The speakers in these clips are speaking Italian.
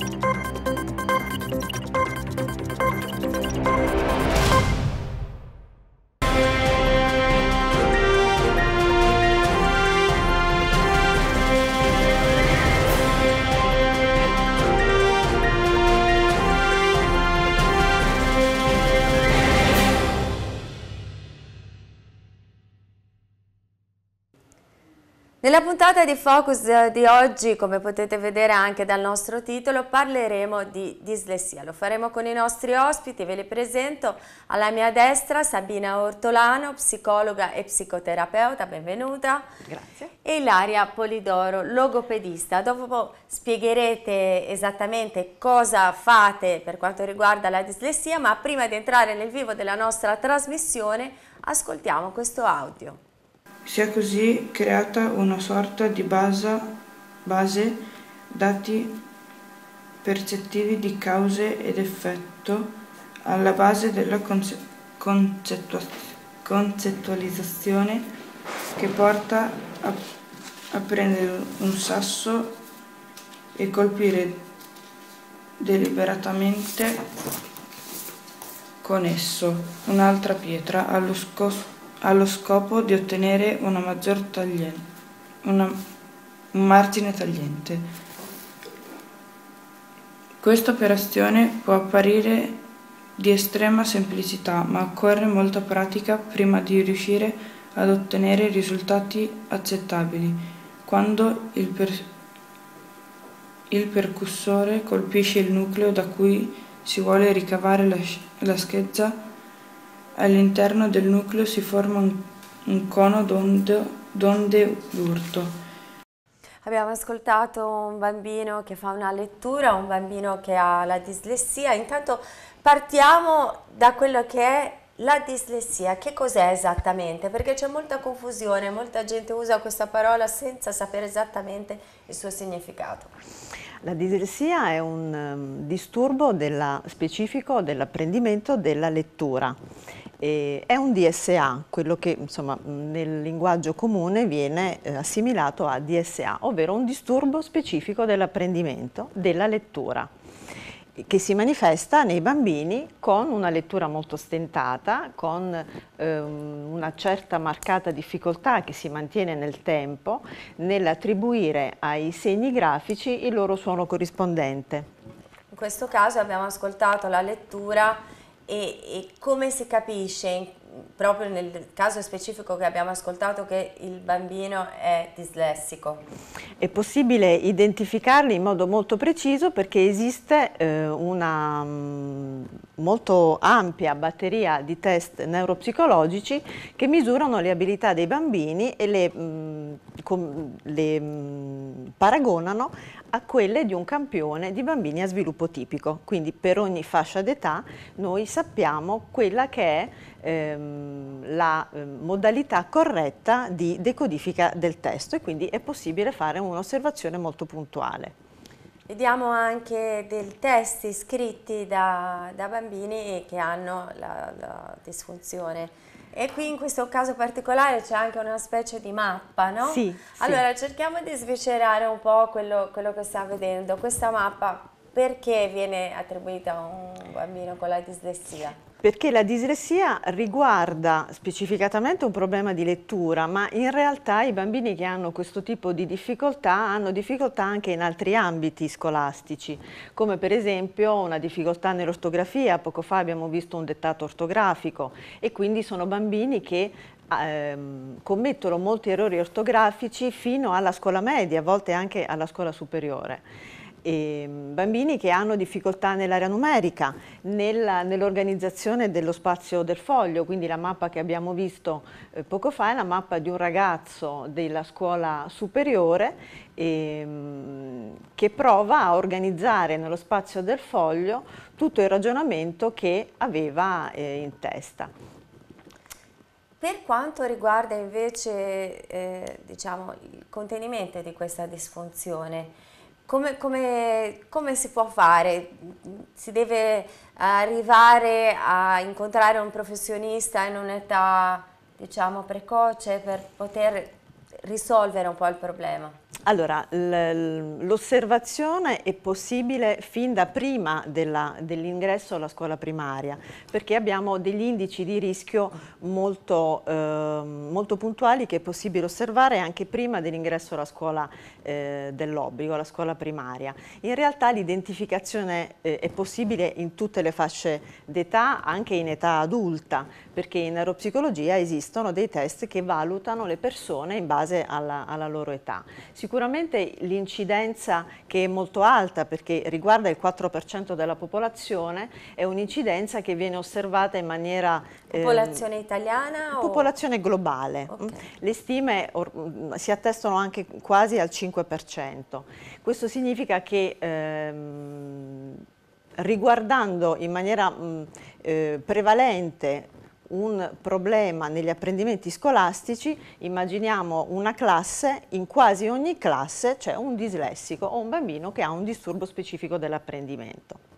you puntata di Focus eh, di oggi, come potete vedere anche dal nostro titolo, parleremo di dislessia. Lo faremo con i nostri ospiti, ve li presento. Alla mia destra Sabina Ortolano, psicologa e psicoterapeuta, benvenuta. Grazie. E Ilaria Polidoro, logopedista. Dopo spiegherete esattamente cosa fate per quanto riguarda la dislessia, ma prima di entrare nel vivo della nostra trasmissione ascoltiamo questo audio. Si è così creata una sorta di base, base dati percettivi di cause ed effetto alla base della conce concettualizzazione che porta a, a prendere un sasso e colpire deliberatamente con esso un'altra pietra allo scopo allo scopo di ottenere una maggior tagliente, una, un margine tagliente. Questa operazione può apparire di estrema semplicità, ma occorre molta pratica prima di riuscire ad ottenere risultati accettabili. Quando il, per- il percussore colpisce il nucleo da cui si vuole ricavare la, sch- la scheggia, All'interno del nucleo si forma un, un cono d'onde d'urto. Abbiamo ascoltato un bambino che fa una lettura, un bambino che ha la dislessia. Intanto partiamo da quello che è la dislessia, che cos'è esattamente? Perché c'è molta confusione, molta gente usa questa parola senza sapere esattamente il suo significato. La dislessia è un um, disturbo della, specifico dell'apprendimento della lettura e è un DSA, quello che insomma, nel linguaggio comune viene eh, assimilato a DSA, ovvero un disturbo specifico dell'apprendimento della lettura che si manifesta nei bambini con una lettura molto stentata, con ehm, una certa marcata difficoltà che si mantiene nel tempo nell'attribuire ai segni grafici il loro suono corrispondente. In questo caso abbiamo ascoltato la lettura e, e come si capisce in, proprio nel caso specifico che abbiamo ascoltato che il bambino è dislessico? È possibile identificarli in modo molto preciso perché esiste eh, una mh, mm, molto ampia batteria di test neuropsicologici che misurano le abilità dei bambini e le, mh, mm, com, le mh, mm, paragonano a quelle di un campione di bambini a sviluppo tipico. Quindi per ogni fascia d'età noi sappiamo quella che è ehm, la eh, modalità corretta di decodifica del testo e quindi è possibile fare un'osservazione molto puntuale. Vediamo anche dei testi scritti da, da bambini che hanno la, la, disfunzione. E qui in questo caso particolare c'è anche una specie di mappa, no? Sì. Allora sì. cerchiamo di sviscerare un po' quello, quello che sta vedendo. Questa mappa perché viene attribuita a un bambino con la dislessia? Perché la dislessia riguarda specificatamente un problema di lettura, ma in realtà i bambini che hanno questo tipo di difficoltà hanno difficoltà anche in altri ambiti scolastici, come per esempio una difficoltà nell'ortografia, poco fa abbiamo visto un dettato ortografico e quindi sono bambini che ehm, commettono molti errori ortografici fino alla scuola media, a volte anche alla scuola superiore e ehm, bambini che hanno difficoltà nell'area numerica, nell'organizzazione nell dello spazio del foglio, quindi la mappa che abbiamo visto eh, poco fa è la mappa di un ragazzo della scuola superiore eh, che prova a organizzare nello spazio del foglio tutto il ragionamento che aveva eh, in testa. Per quanto riguarda invece eh, diciamo, il contenimento di questa disfunzione, come, come, come, si può fare? Si deve arrivare a incontrare un professionista in un'età diciamo precoce per poter risolvere un po' il problema? Allora, l'osservazione è possibile fin da prima dell'ingresso dell alla scuola primaria, perché abbiamo degli indici di rischio molto, eh, molto puntuali che è possibile osservare anche prima dell'ingresso alla scuola eh, dell'obbligo, alla scuola primaria. In realtà l'identificazione eh, è possibile in tutte le fasce d'età, anche in età adulta, perché in neuropsicologia esistono dei test che valutano le persone in base alla, alla loro età. Si Sicuramente l'incidenza che è molto alta perché riguarda il 4% della popolazione è un'incidenza che viene osservata in maniera... Ehm, popolazione ehm, italiana? Popolazione o? globale. Okay. Le stime mm, si attestano anche quasi al 5%. Questo significa che... Ehm, riguardando in maniera mh, mm, eh, prevalente un problema negli apprendimenti scolastici, immaginiamo una classe, in quasi ogni classe c'è un dislessico o un bambino che ha un disturbo specifico dell'apprendimento.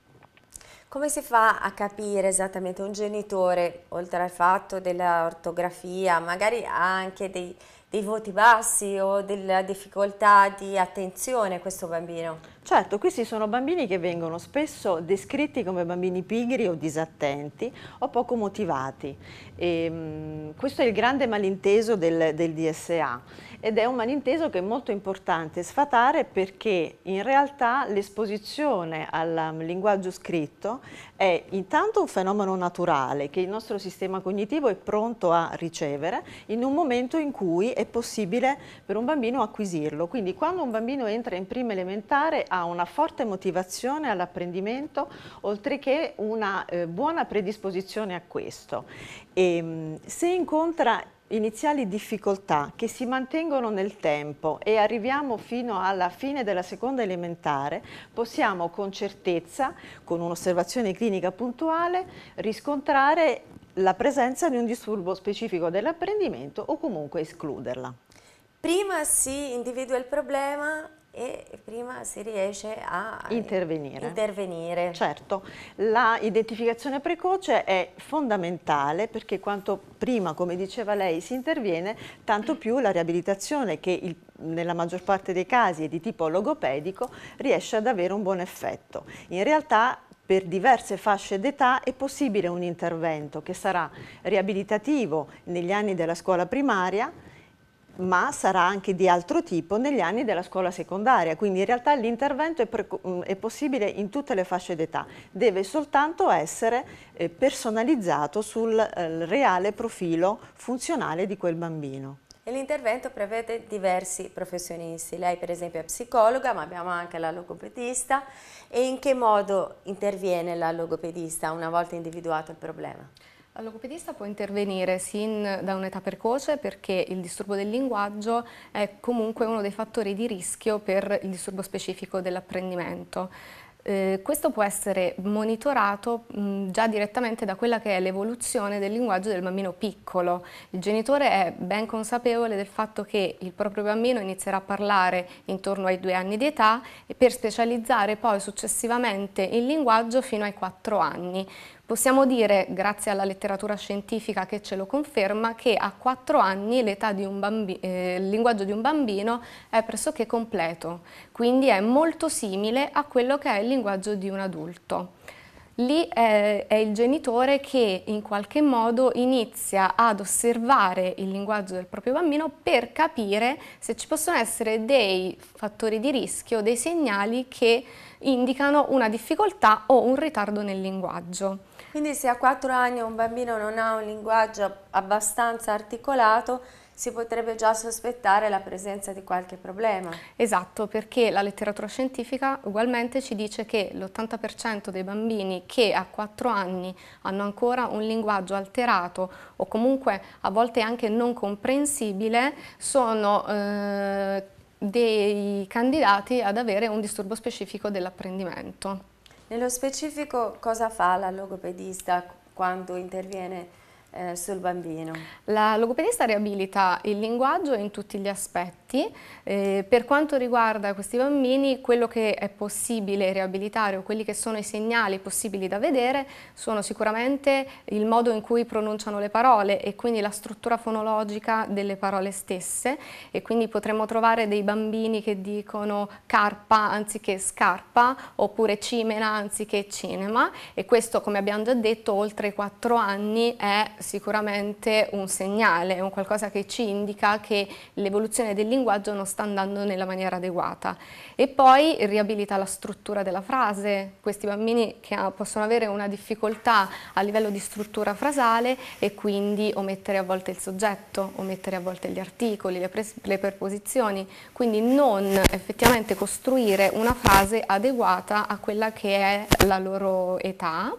Come si fa a capire esattamente un genitore, oltre al fatto dell'ortografia, magari ha anche dei, dei voti bassi o della difficoltà di attenzione questo bambino? Certo, questi sono bambini che vengono spesso descritti come bambini pigri o disattenti o poco motivati. E, ehm, questo è il grande malinteso del, del DSA ed è un malinteso che è molto importante sfatare perché in realtà l'esposizione al um, linguaggio scritto è intanto un fenomeno naturale che il nostro sistema cognitivo è pronto a ricevere in un momento in cui è possibile per un bambino acquisirlo. Quindi quando un bambino entra in prima elementare ha una forte motivazione all'apprendimento, oltre che una eh, buona predisposizione a questo. E, ehm, se incontra iniziali difficoltà che si mantengono nel tempo e arriviamo fino alla fine della seconda elementare, possiamo con certezza, con un'osservazione clinica puntuale, riscontrare la presenza di un disturbo specifico dell'apprendimento o comunque escluderla. Prima si individua il problema e prima si riesce a intervenire. intervenire. Certo, la identificazione precoce è fondamentale perché quanto prima, come diceva lei, si interviene, tanto più la riabilitazione che il, nella maggior parte dei casi è di tipo logopedico riesce ad avere un buon effetto. In realtà per diverse fasce d'età è possibile un intervento che sarà riabilitativo negli anni della scuola primaria, ma sarà anche di altro tipo negli anni della scuola secondaria, quindi in realtà l'intervento è, mm, è, possibile in tutte le fasce d'età, deve soltanto essere eh, personalizzato sul eh, reale profilo funzionale di quel bambino. E l'intervento prevede diversi professionisti, lei per esempio è psicologa ma abbiamo anche la logopedista e in che modo interviene la logopedista una volta individuato il problema? L'ogopedista può intervenire sin da un'età precoce perché il disturbo del linguaggio è comunque uno dei fattori di rischio per il disturbo specifico dell'apprendimento. Eh, questo può essere monitorato mh, mm, già direttamente da quella che è l'evoluzione del linguaggio del bambino piccolo. Il genitore è ben consapevole del fatto che il proprio bambino inizierà a parlare intorno ai due anni di età e per specializzare poi successivamente il linguaggio fino ai quattro anni. Possiamo dire, grazie alla letteratura scientifica che ce lo conferma, che a 4 anni eh, il linguaggio di un bambino è pressoché completo, quindi è molto simile a quello che è il linguaggio di un adulto. Lì è, è il genitore che in qualche modo inizia ad osservare il linguaggio del proprio bambino per capire se ci possono essere dei fattori di rischio, dei segnali che indicano una difficoltà o un ritardo nel linguaggio. Quindi se a 4 anni un bambino non ha un linguaggio abbastanza articolato, si potrebbe già sospettare la presenza di qualche problema. Esatto, perché la letteratura scientifica ugualmente ci dice che l'80% dei bambini che a 4 anni hanno ancora un linguaggio alterato o comunque a volte anche non comprensibile sono eh, dei candidati ad avere un disturbo specifico dell'apprendimento. Nello specifico cosa fa la logopedista quando interviene eh, sul bambino? La logopedista riabilita il linguaggio in tutti gli aspetti. Eh, per quanto riguarda questi bambini, quello che è possibile riabilitare o quelli che sono i segnali possibili da vedere sono sicuramente il modo in cui pronunciano le parole e quindi la struttura fonologica delle parole stesse e quindi potremmo trovare dei bambini che dicono carpa anziché scarpa oppure cimena anziché cinema e questo come abbiamo già detto oltre i 4 anni è sicuramente un segnale, un qualcosa che ci indica che l'evoluzione del linguaggio non sta andando nella maniera adeguata. E poi riabilita la struttura della frase, questi bambini che ah, possono avere una difficoltà a livello di struttura frasale e quindi omettere a volte il soggetto, omettere a volte gli articoli, le, le preposizioni, quindi non effettivamente costruire una frase adeguata a quella che è la loro età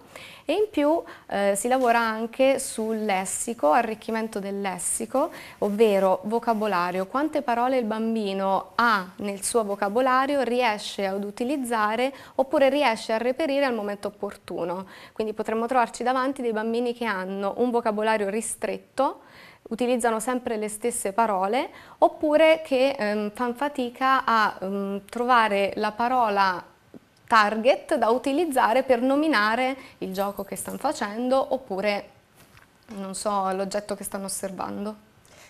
e in più eh, si lavora anche sul lessico, arricchimento del lessico, ovvero vocabolario, quante parole il bambino ha nel suo vocabolario, riesce ad utilizzare oppure riesce a reperire al momento opportuno. Quindi potremmo trovarci davanti dei bambini che hanno un vocabolario ristretto, utilizzano sempre le stesse parole oppure che ehm, fanno fatica a ehm, trovare la parola target da utilizzare per nominare il gioco che stanno facendo oppure, non so, l'oggetto che stanno osservando.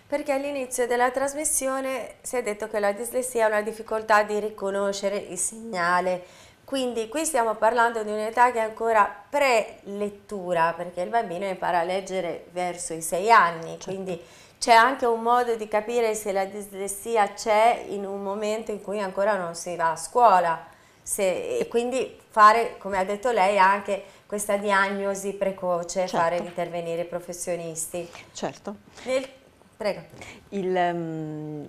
Perché all'inizio della trasmissione si è detto che la dislessia è una difficoltà di riconoscere il segnale quindi qui stiamo parlando di un'età che è ancora pre-lettura, perché il bambino impara a leggere verso i sei anni, certo. quindi c'è anche un modo di capire se la dislessia c'è in un momento in cui ancora non si va a scuola. Se, e quindi fare, come ha detto lei, anche questa diagnosi precoce, certo. fare intervenire i professionisti. Certo. Nel, prego. Il, um,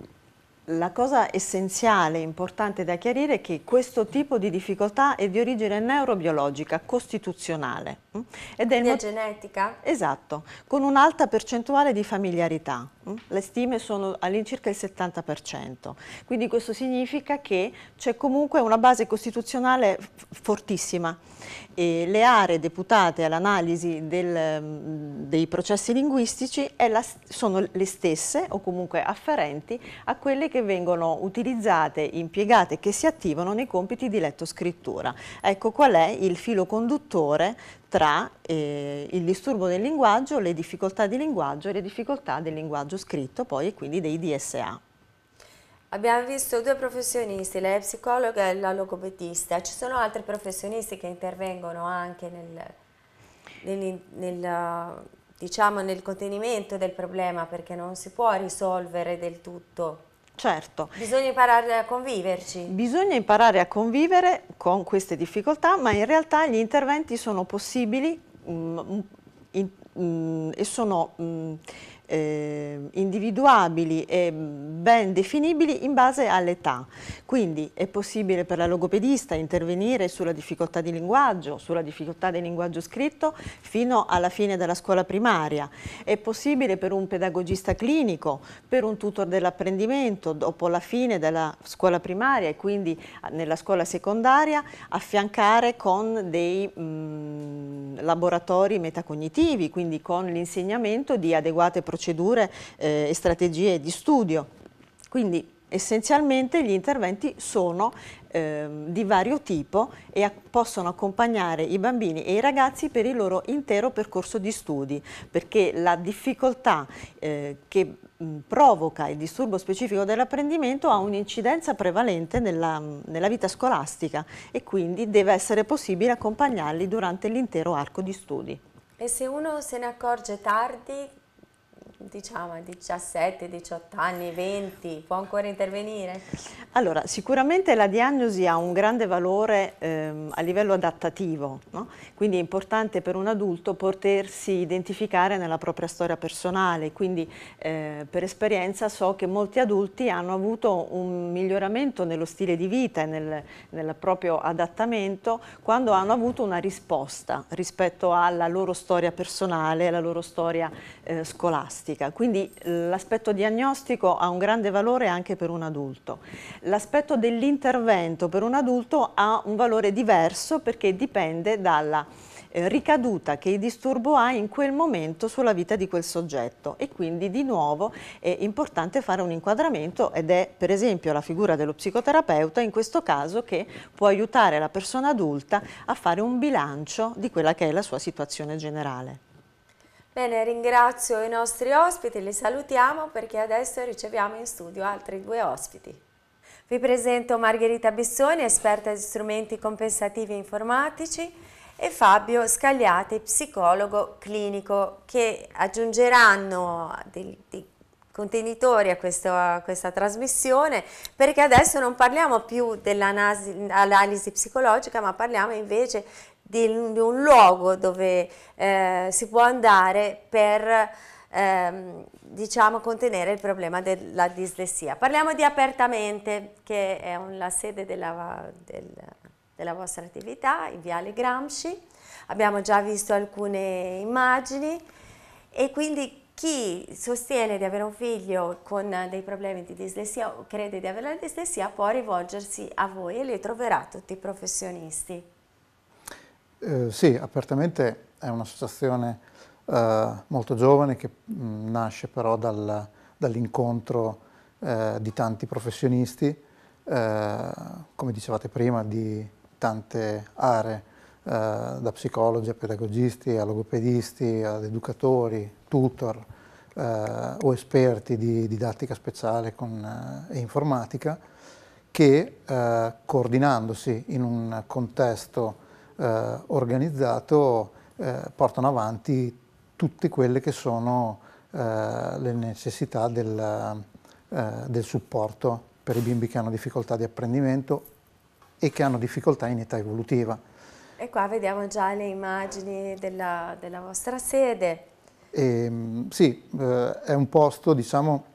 la cosa essenziale, importante da chiarire è che questo tipo di difficoltà è di origine neurobiologica, costituzionale. Mm? Ed è, è genetica? Esatto, con un'alta percentuale di familiarità. Le stime sono all'incirca il 70%, quindi questo significa che c'è comunque una base costituzionale fortissima. E le aree deputate all'analisi mm, dei processi linguistici la, sono le stesse o comunque afferenti a quelle che vengono utilizzate, impiegate, che si attivano nei compiti di letto-scrittura. Ecco qual è il filo conduttore tra eh, il disturbo del linguaggio, le difficoltà di linguaggio e le difficoltà del linguaggio scritto poi e quindi dei DSA. Abbiamo visto due professionisti, la psicologa e la logopedista. Ci sono altri professionisti che intervengono anche nel, nel, nel, diciamo, nel contenimento del problema perché non si può risolvere del tutto Certo. Bisogna imparare a conviverci. Bisogna imparare a convivere con queste difficoltà, ma in realtà gli interventi sono possibili mh, mm, mm, in, mh, mm, e sono mh, eh, individuabili e ben definibili in base all'età. Quindi è possibile per la logopedista intervenire sulla difficoltà di linguaggio, sulla difficoltà del linguaggio scritto fino alla fine della scuola primaria. È possibile per un pedagogista clinico, per un tutor dell'apprendimento dopo la fine della scuola primaria e quindi nella scuola secondaria affiancare con dei mh, mm, laboratori metacognitivi, quindi con l'insegnamento di adeguate procedure procedure eh, e strategie di studio. Quindi essenzialmente gli interventi sono ehm, di vario tipo e possono accompagnare i bambini e i ragazzi per il loro intero percorso di studi, perché la difficoltà eh, che provoca il disturbo specifico dell'apprendimento ha un'incidenza prevalente nella, nella, vita scolastica e quindi deve essere possibile accompagnarli durante l'intero arco di studi. E se uno se ne accorge tardi, diciamo, 17, 18 anni, 20, può ancora intervenire? Allora, sicuramente la diagnosi ha un grande valore ehm, a livello adattativo, no? quindi è importante per un adulto potersi identificare nella propria storia personale, quindi eh, per esperienza so che molti adulti hanno avuto un miglioramento nello stile di vita e nel, nel proprio adattamento quando hanno avuto una risposta rispetto alla loro storia personale, alla loro storia eh, scolastica diagnostica, quindi eh, l'aspetto diagnostico ha un grande valore anche per un adulto. L'aspetto dell'intervento per un adulto ha un valore diverso perché dipende dalla eh, ricaduta che il disturbo ha in quel momento sulla vita di quel soggetto e quindi di nuovo è importante fare un inquadramento ed è per esempio la figura dello psicoterapeuta in questo caso che può aiutare la persona adulta a fare un bilancio di quella che è la sua situazione generale. Bene, ringrazio i nostri ospiti, li salutiamo perché adesso riceviamo in studio altri due ospiti. Vi presento Margherita Bissoni, esperta di strumenti compensativi informatici e Fabio Scagliati, psicologo clinico, che aggiungeranno dei, contenitori a, questo, a, questa trasmissione perché adesso non parliamo più dell'analisi psicologica ma parliamo invece di, di un luogo dove eh, si può andare per ehm, diciamo, contenere il problema della dislessia. Parliamo di Apertamente, che è la sede della, del, della vostra attività, in Viale Gramsci. Abbiamo già visto alcune immagini e quindi chi sostiene di avere un figlio con dei problemi di dislessia o crede di avere la dislessia può rivolgersi a voi e li troverà tutti i professionisti. Eh, sì, Apertamente è un'associazione eh, molto giovane che mh, mm, nasce però dal, dall'incontro eh, di tanti professionisti, eh, come dicevate prima, di tante aree, eh, da psicologi a pedagogisti, a logopedisti, ad educatori, tutor eh, o esperti di didattica speciale con, e informatica, che coordinandosi in un contesto eh, organizzato eh, portano avanti tutte quelle che sono eh, le necessità del, eh, del supporto per i bimbi che hanno difficoltà di apprendimento e che hanno difficoltà in età evolutiva. E qua vediamo già le immagini della, della vostra sede. E, ehm, sì, eh, è un posto diciamo,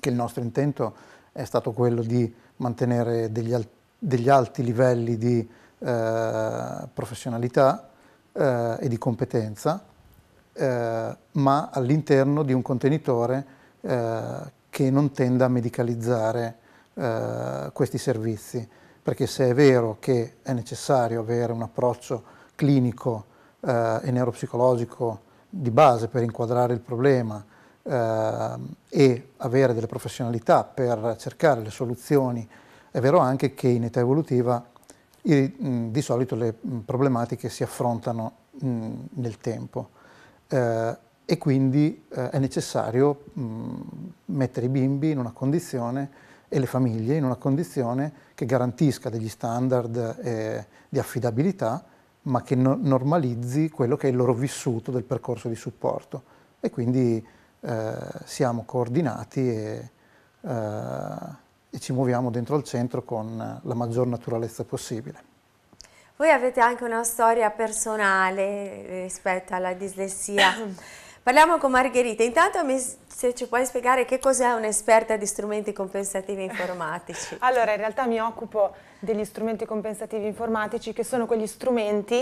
che il nostro intento è stato quello di mantenere degli, al degli alti livelli di eh, professionalità eh, e di competenza, eh, ma all'interno di un contenitore eh, che non tenda a medicalizzare eh, questi servizi, perché se è vero che è necessario avere un approccio clinico eh, e neuropsicologico di base per inquadrare il problema e avere delle professionalità per cercare le soluzioni, è vero anche che in età evolutiva Mm, di solito le mm, problematiche si affrontano mm, nel tempo eh, e quindi eh, è necessario mettere i bimbi in una condizione e le famiglie in una condizione che garantisca degli standard eh, di affidabilità ma che normalizzi quello che è il loro vissuto del percorso di supporto e quindi siamo coordinati e e ci muoviamo dentro al centro con la maggior naturalezza possibile. Voi avete anche una storia personale eh, rispetto alla dislessia. Parliamo con Margherita. Intanto mi, se ci puoi spiegare che cos'è un'esperta di strumenti compensativi informatici. allora, in realtà mi occupo degli strumenti compensativi informatici che sono quegli strumenti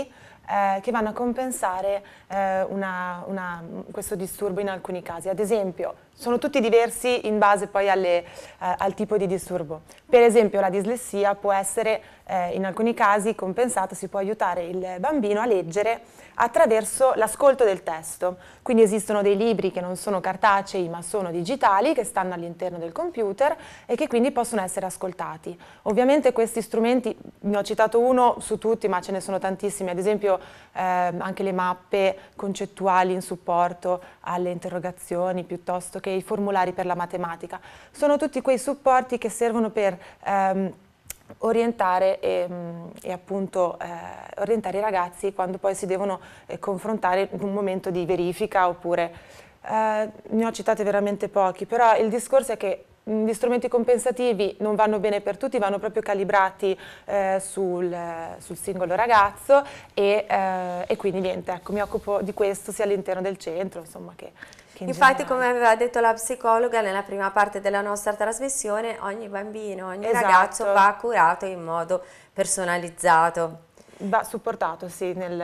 eh, che vanno a compensare eh, una, una, questo disturbo in alcuni casi. Ad esempio, sono tutti diversi in base poi alle, eh, al tipo di disturbo. Per esempio la dislessia può essere eh, in alcuni casi compensata, si può aiutare il bambino a leggere attraverso l'ascolto del testo. Quindi esistono dei libri che non sono cartacei ma sono digitali, che stanno all'interno del computer e che quindi possono essere ascoltati. Ovviamente questi strumenti, ne ho citato uno su tutti ma ce ne sono tantissimi, ad esempio eh, anche le mappe concettuali in supporto alle interrogazioni piuttosto che anche i formulari per la matematica. Sono tutti quei supporti che servono per ehm, orientare, e, mm, e appunto, eh, orientare i ragazzi quando poi si devono eh, confrontare in un momento di verifica oppure... Eh, ne ho citate veramente pochi, però il discorso è che mm, gli strumenti compensativi non vanno bene per tutti, vanno proprio calibrati eh, sul, sul, singolo ragazzo e, eh, e quindi niente, ecco, mi occupo di questo sia all'interno del centro insomma, che in Infatti, generale... come aveva detto la psicologa nella prima parte della nostra trasmissione, ogni bambino, ogni esatto. ragazzo va curato in modo personalizzato. Va supportato, sì, nel,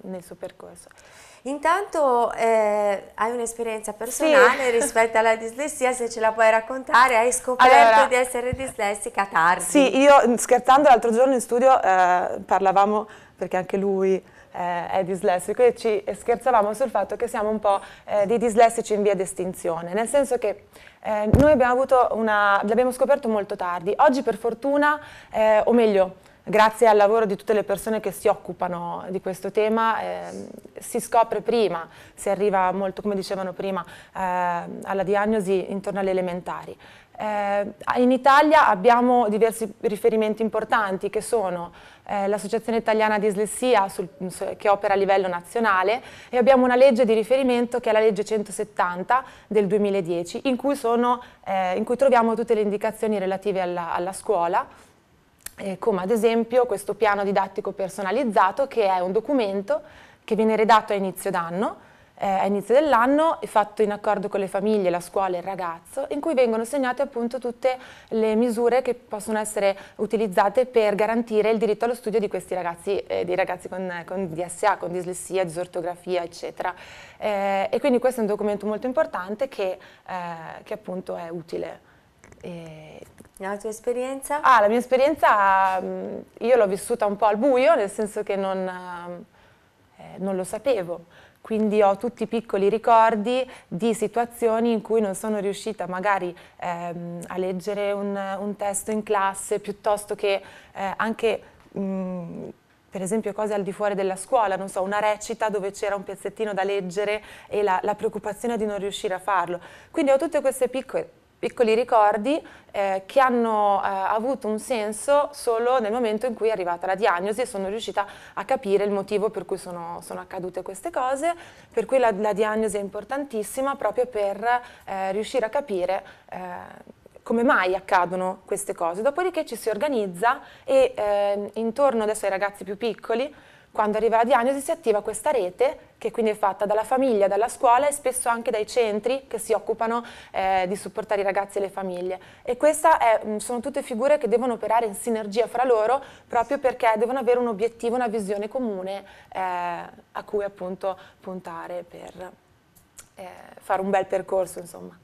nel suo percorso. Intanto eh, hai un'esperienza personale sì. rispetto alla dislessia, se ce la puoi raccontare, hai scoperto allora, di essere dislessica tardi. Sì, io scherzando l'altro giorno in studio eh, parlavamo, perché anche lui eh, è dislessico e ci scherzavamo sul fatto che siamo un po' eh, dei dislessici in via di estinzione, nel senso che eh, noi abbiamo una, l'abbiamo scoperto molto tardi, oggi per fortuna, eh, o meglio, grazie al lavoro di tutte le persone che si occupano di questo tema, eh, si scopre prima, si arriva molto, come dicevano prima, eh, alla diagnosi intorno alle elementari. Eh, in Italia abbiamo diversi riferimenti importanti che sono eh, l'Associazione Italiana Dislessia sul, che opera a livello nazionale e abbiamo una legge di riferimento che è la legge 170 del 2010 in cui, sono, eh, in cui troviamo tutte le indicazioni relative alla, alla scuola eh, come ad esempio questo piano didattico personalizzato che è un documento che viene redatto a inizio d'anno eh, a inizio dell'anno, fatto in accordo con le famiglie, la scuola e il ragazzo, in cui vengono segnate appunto tutte le misure che possono essere utilizzate per garantire il diritto allo studio di questi ragazzi, eh, dei ragazzi con, con, DSA, con dislessia, disortografia, eccetera. Eh, e quindi questo è un documento molto importante che, eh, che appunto è utile. E... Eh, la tua esperienza? Ah, la mia esperienza, mm, io l'ho vissuta un po' al buio, nel senso che non, eh, non lo sapevo quindi ho tutti i piccoli ricordi di situazioni in cui non sono riuscita magari ehm, a leggere un, un, testo in classe piuttosto che eh, anche mh, mm, per esempio cose al di fuori della scuola, non so, una recita dove c'era un pezzettino da leggere e la, la preoccupazione di non riuscire a farlo. Quindi ho tutte queste piccole, piccoli ricordi eh, che hanno eh, avuto un senso solo nel momento in cui è arrivata la diagnosi e sono riuscita a capire il motivo per cui sono, sono accadute queste cose, per cui la, la diagnosi è importantissima proprio per eh, riuscire a capire eh, come mai accadono queste cose. Dopodiché ci si organizza e eh, intorno adesso ai ragazzi più piccoli, quando arriva la diagnosi si attiva questa rete che quindi è fatta dalla famiglia, dalla scuola e spesso anche dai centri che si occupano eh, di supportare i ragazzi e le famiglie. E queste sono tutte figure che devono operare in sinergia fra loro proprio perché devono avere un obiettivo, una visione comune eh, a cui appunto puntare per eh, fare un bel percorso. Insomma.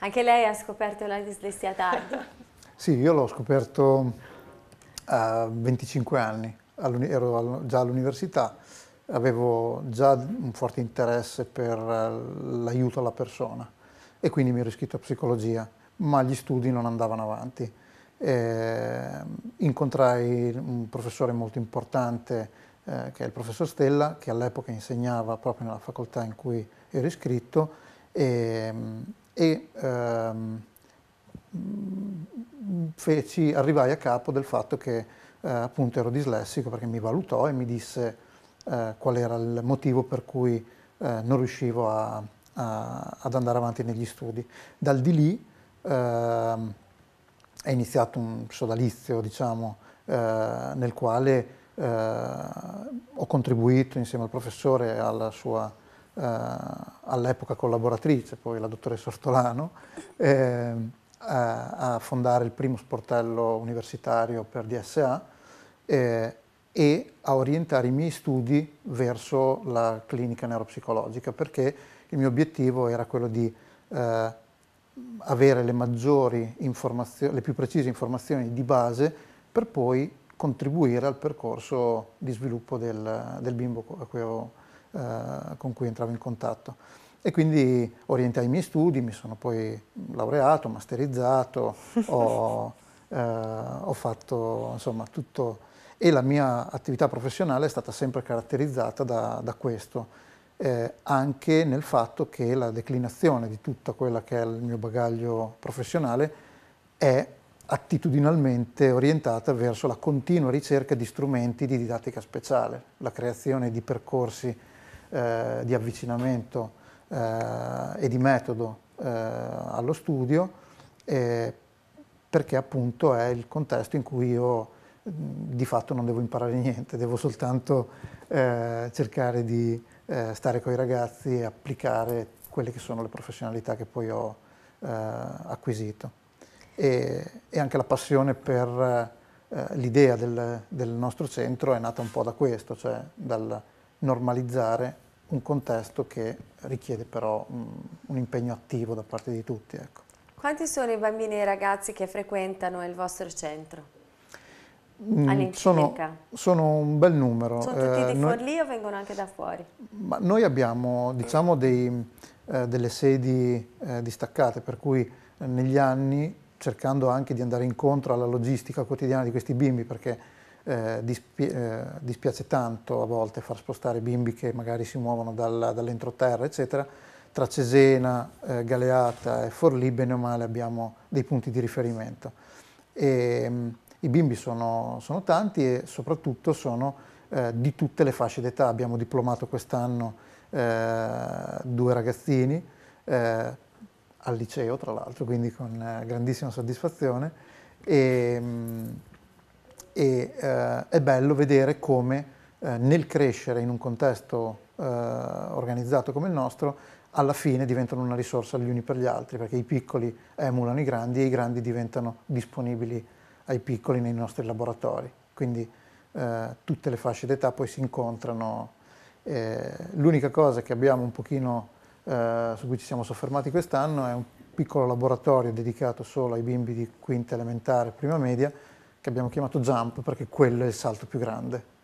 Anche lei ha scoperto la dislessia tardi. sì, io l'ho scoperto a 25 anni ero già all'università, avevo già un forte interesse per eh, l'aiuto alla persona e quindi mi ero iscritto a psicologia, ma gli studi non andavano avanti. E ehm, incontrai un professore molto importante eh, che è il professor Stella, che all'epoca insegnava proprio nella facoltà in cui ero iscritto e, ehm, e ehm, mm, feci, arrivai a capo del fatto che eh, appunto ero dislessico perché mi valutò e mi disse eh, qual era il motivo per cui eh, non riuscivo a, a, ad andare avanti negli studi. Dal di lì ehm, è iniziato un sodalizio, diciamo, eh, nel quale eh, ho contribuito insieme al professore e alla sua eh, all'epoca collaboratrice, poi la dottoressa Ortolano, ehm, a fondare il primo sportello universitario per DSA eh, e a orientare i miei studi verso la clinica neuropsicologica, perché il mio obiettivo era quello di eh, avere le maggiori informazioni, le più precise informazioni di base per poi contribuire al percorso di sviluppo del, del bimbo cui ho, eh, con cui entravo in contatto. E quindi orientai i miei studi, mi sono poi laureato, masterizzato, ho eh, ho fatto insomma tutto e la mia attività professionale è stata sempre caratterizzata da, da questo, eh, anche nel fatto che la declinazione di tutto quello che è il mio bagaglio professionale è attitudinalmente orientata verso la continua ricerca di strumenti di didattica speciale, la creazione di percorsi eh, di avvicinamento eh, e di metodo eh, allo studio eh, perché appunto è il contesto in cui io di fatto non devo imparare niente, devo soltanto eh, cercare di eh, stare con i ragazzi e applicare quelle che sono le professionalità che poi ho eh, acquisito. E, e, anche la passione per eh, l'idea del, del, nostro centro è nata un po' da questo, cioè dal normalizzare un contesto che richiede però un, un impegno attivo da parte di tutti. Ecco. Quanti sono i bambini e i ragazzi che frequentano il vostro centro? Mm, sono, sono, un bel numero. Sono tutti di eh, noi, Forlì o vengono anche da fuori? noi abbiamo diciamo, dei, eh, delle sedi eh, distaccate, per cui eh, negli anni, cercando anche di andare incontro alla logistica quotidiana di questi bimbi, perché eh, dispi eh, dispiace tanto a volte far spostare bimbi che magari si muovono dal, dall'entroterra, eccetera, tra Cesena, eh, Galeata e Forlì, bene o male abbiamo dei punti di riferimento. E, mh, mm, I bimbi sono, sono, tanti e soprattutto sono eh, di tutte le fasce d'età. Abbiamo diplomato quest'anno eh, due ragazzini eh, al liceo, tra l'altro, quindi con eh, grandissima soddisfazione. E, mh, mm, e eh, è bello vedere come nel crescere in un contesto organizzato come il nostro alla fine diventano una risorsa gli uni per gli altri, perché i piccoli emulano i grandi e i grandi diventano disponibili ai piccoli nei nostri laboratori. Quindi eh, tutte le fasce d'età poi si incontrano. Eh, l'unica cosa che abbiamo un pochino, eh, su cui ci siamo soffermati quest'anno, è un piccolo laboratorio dedicato solo ai bimbi di quinta elementare e prima media, che abbiamo chiamato Jump perché quello è il salto più grande.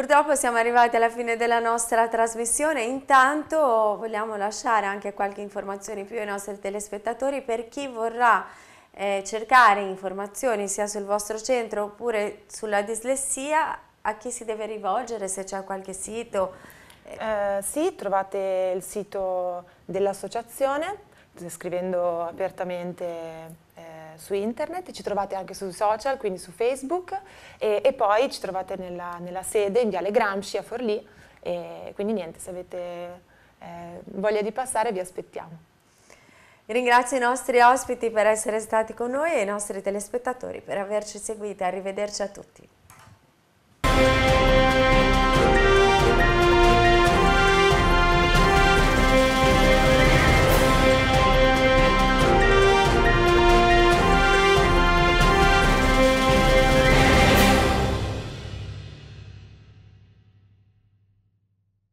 Purtroppo siamo arrivati alla fine della nostra trasmissione, intanto vogliamo lasciare anche qualche informazione in più ai nostri telespettatori per chi vorrà eh, cercare informazioni sia sul vostro centro oppure sulla dislessia, a chi si deve rivolgere se c'è qualche sito? Eh, sì, trovate il sito dell'associazione scrivendo apertamente su internet, ci trovate anche sui social, quindi su Facebook e, e poi ci trovate nella, nella, sede in Viale Gramsci a Forlì e quindi niente, se avete eh, voglia di passare vi aspettiamo. Ringrazio i nostri ospiti per essere stati con noi e i nostri telespettatori per averci seguito. Arrivederci a tutti.